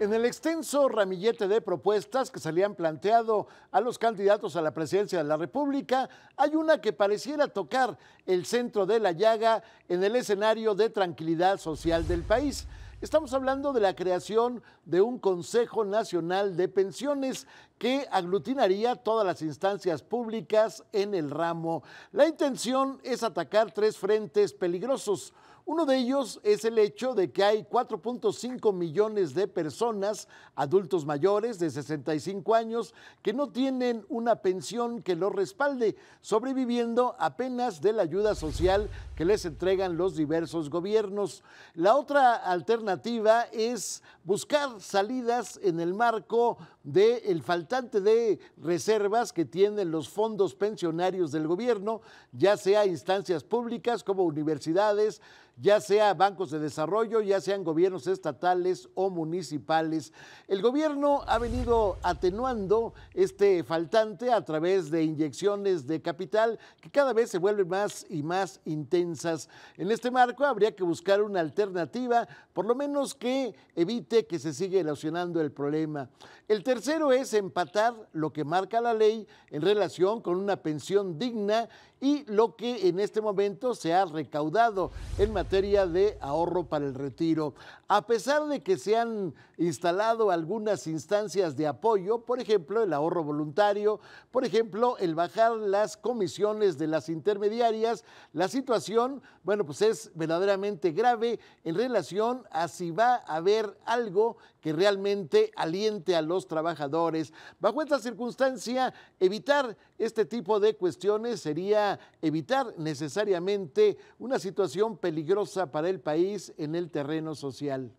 En el extenso ramillete de propuestas que salían planteado a los candidatos a la presidencia de la República, hay una que pareciera tocar el centro de la llaga en el escenario de tranquilidad social del país. Estamos hablando de la creación de un Consejo Nacional de Pensiones que aglutinaría todas las instancias públicas en el ramo. La intención es atacar tres frentes peligrosos. Uno de ellos es el hecho de que hay 4.5 millones de personas, adultos mayores de 65 años, que no tienen una pensión que los respalde, sobreviviendo apenas de la ayuda social que les entregan los diversos gobiernos. La otra alternativa es buscar salidas en el marco del faltante de reservas que tienen los fondos pensionarios del gobierno, ya sea instancias públicas como universidades, ya sea bancos de desarrollo, ya sean gobiernos estatales o municipales. El gobierno ha venido atenuando este faltante a través de inyecciones de capital que cada vez se vuelven más y más intensas. En este marco habría que buscar una alternativa, por lo menos que evite que se siga erosionando el problema. El tercero es empatar lo que marca la ley en relación con una pensión digna y lo que en este momento se ha recaudado en materia de ahorro para el retiro. A pesar de que se han instalado algunas instancias de apoyo, por ejemplo, el ahorro voluntario, por ejemplo, el bajar las comisiones de las intermediarias, la situación, bueno, pues es verdaderamente grave en relación a si va a haber algo que realmente aliente a los trabajadores trabajadores. Bajo esta circunstancia, evitar este tipo de cuestiones sería evitar necesariamente una situación peligrosa para el país en el terreno social.